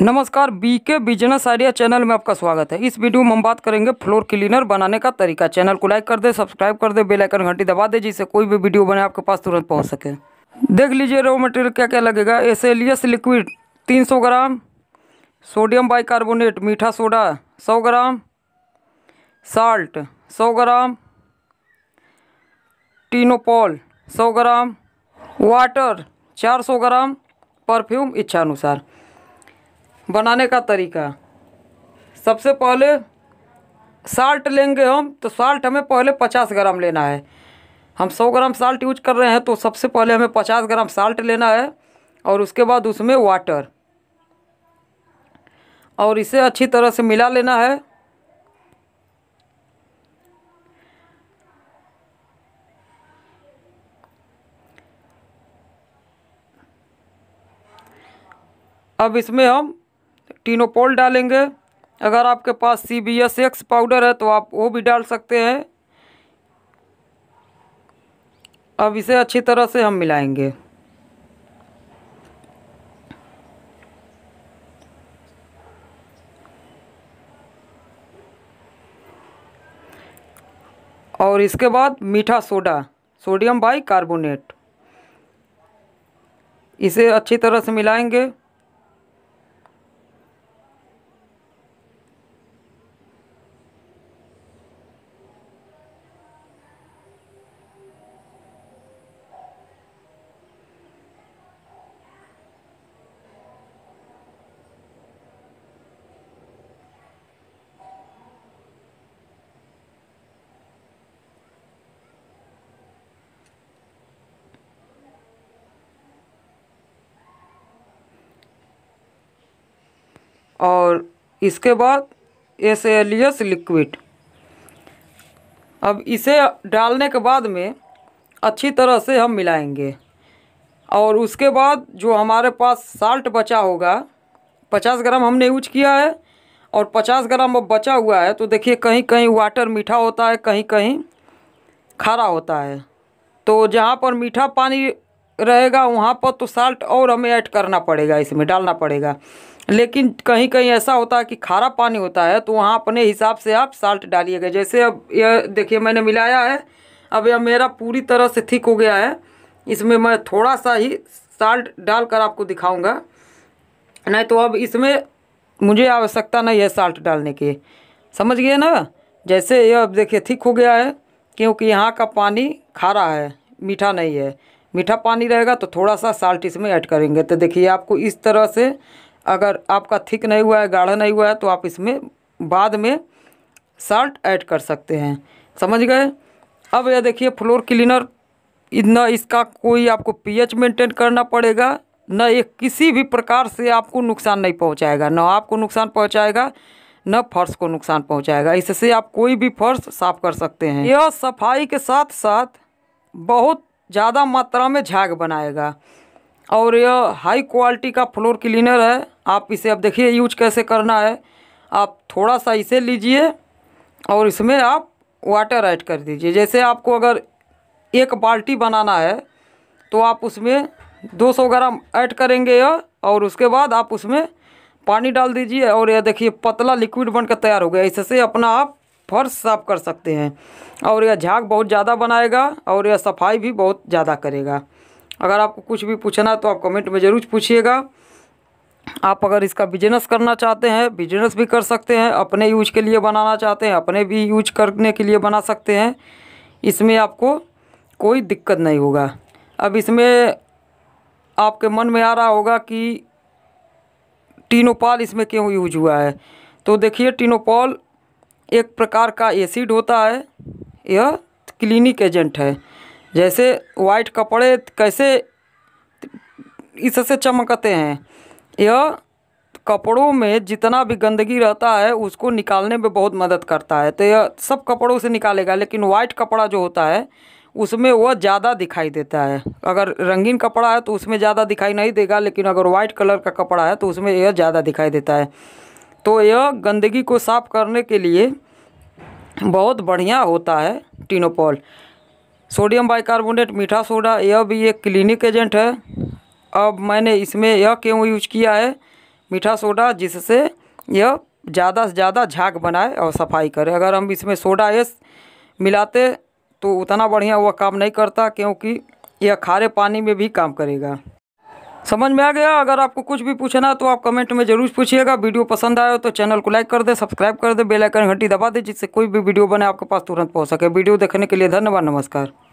नमस्कार BK business idea channel में आपका स्वागत है इस वीडियो में हम बात करेंगे फ्लोर क्लीनर बनाने का तरीका चैनल को लाइक कर दे सब्सक्राइब कर दे बेल आइकन घंटी दबा दे जिससे कोई भी वीडियो बने आपके पास तुरंत पहुंच सके देख लीजिए रॉ मटेरियल क्या क्या लगेगा एसेलियस लिक्विड 300 ग्राम सोडियम बाइकार्बोनेट मीठा सोडा सौ ग्राम साल्ट सौ ग्राम टीनोपॉल सौ ग्राम वाटर चार ग्राम परफ्यूम इच्छानुसार बनाने का तरीका सबसे पहले साल्ट लेंगे हम तो साल्ट हमें पहले पचास ग्राम लेना है हम सौ ग्राम साल्ट यूज कर रहे हैं तो सबसे पहले हमें पचास ग्राम साल्ट लेना है और उसके बाद उसमें वाटर और इसे अच्छी तरह से मिला लेना है अब इसमें हम तीनों डालेंगे अगर आपके पास C B S X powder है तो आप वो भी डाल सकते हैं अब इसे अच्छी तरह से हम मिलाएंगे और इसके बाद मीठा सोडा सोडियम बाई कार्बोनेट इसे अच्छी तरह से मिलाएंगे और इसके बाद एस एलियस लिक्विड अब इसे डालने के बाद में अच्छी तरह से हम मिलाएंगे और उसके बाद जो हमारे पास साल्ट बचा होगा पचास ग्राम हमने यूज किया है और पचास ग्राम अब बचा हुआ है तो देखिए कहीं कहीं वाटर मीठा होता है कहीं कहीं खारा होता है तो जहाँ पर मीठा पानी रहेगा वहाँ पर तो साल्ट और हमें ऐड करना पड़ेगा इसमें डालना पड़ेगा लेकिन कहीं कहीं ऐसा होता है कि खारा पानी होता है तो वहाँ अपने हिसाब से आप साल्ट डालिएगा जैसे अब यह देखिए मैंने मिलाया है अब यह मेरा पूरी तरह से ठीक हो गया है इसमें मैं थोड़ा सा ही साल्ट डाल कर आपको दिखाऊंगा नहीं तो अब इसमें मुझे आवश्यकता नहीं है साल्ट डालने की समझ गए ना जैसे यह अब देखिए ठीक हो गया है क्योंकि यहाँ का पानी खारा है मीठा नहीं है मीठा पानी रहेगा तो थोड़ा सा साल्ट इसमें ऐड करेंगे तो देखिए आपको इस तरह से अगर आपका थिक नहीं हुआ है गाढ़ा नहीं हुआ है तो आप इसमें बाद में साल्ट ऐड कर सकते हैं समझ गए अब यह देखिए फ्लोर क्लीनर न इसका कोई आपको पीएच मेंटेन करना पड़ेगा न ये किसी भी प्रकार से आपको नुकसान नहीं पहुंचाएगा ना आपको नुकसान पहुंचाएगा न फर्श को नुकसान पहुंचाएगा इससे आप कोई भी फर्श साफ कर सकते हैं यह सफाई के साथ साथ बहुत ज़्यादा मात्रा में झाग बनाएगा और यह हाई क्वालिटी का फ्लोर क्लीनर है आप इसे अब देखिए यूज कैसे करना है आप थोड़ा सा इसे लीजिए और इसमें आप वाटर ऐड कर दीजिए जैसे आपको अगर एक बाल्टी बनाना है तो आप उसमें 200 ग्राम ऐड करेंगे यह और उसके बाद आप उसमें पानी डाल दीजिए और यह देखिए पतला लिक्विड बनकर तैयार हो गया इससे अपना आप फर्श साफ कर सकते हैं और यह झाग बहुत ज़्यादा बनाएगा और यह सफाई भी बहुत ज़्यादा करेगा अगर आपको कुछ भी पूछना है तो आप कमेंट में ज़रूर पूछिएगा आप अगर इसका बिजनेस करना चाहते हैं बिजनेस भी कर सकते हैं अपने यूज के लिए बनाना चाहते हैं अपने भी यूज करने के लिए बना सकते हैं इसमें आपको कोई दिक्कत नहीं होगा अब इसमें आपके मन में आ रहा होगा कि टीनोपाल इसमें क्यों यूज हुआ है तो देखिए टीनोपॉल एक प्रकार का एसिड होता है यह क्लिनिक एजेंट है जैसे वाइट कपड़े कैसे इससे चमकते हैं यह कपड़ों में जितना भी गंदगी रहता है उसको निकालने में बहुत मदद करता है तो यह सब कपड़ों से निकालेगा लेकिन वाइट कपड़ा जो होता है उसमें वह ज़्यादा दिखाई देता है अगर रंगीन कपड़ा है तो उसमें ज़्यादा दिखाई नहीं देगा लेकिन अगर वाइट कलर का कपड़ा है तो उसमें यह ज़्यादा दिखाई देता है तो यह गंदगी को साफ़ करने के लिए बहुत बढ़िया होता है टीनोपॉल सोडियम बाइकार्बोनेट मीठा सोडा यह भी एक क्लिनिक एजेंट है अब मैंने इसमें यह क्यों यूज किया है मीठा सोडा जिससे यह ज़्यादा से ज़्यादा झाग बनाए और सफाई करे अगर हम इसमें सोडा एस मिलाते तो उतना बढ़िया वह काम नहीं करता क्योंकि यह खारे पानी में भी काम करेगा समझ में आ गया अगर आपको कुछ भी पूछना है तो आप कमेंट में जरूर पूछिएगा वीडियो पसंद आए तो चैनल को लाइक कर दे सब्सक्राइब कर दे बेलाइकन घंटी दबा दे जिससे कोई भी वीडियो बने आपके पास तुरंत पहुँच सके वीडियो देखने के लिए धन्यवाद नमस्कार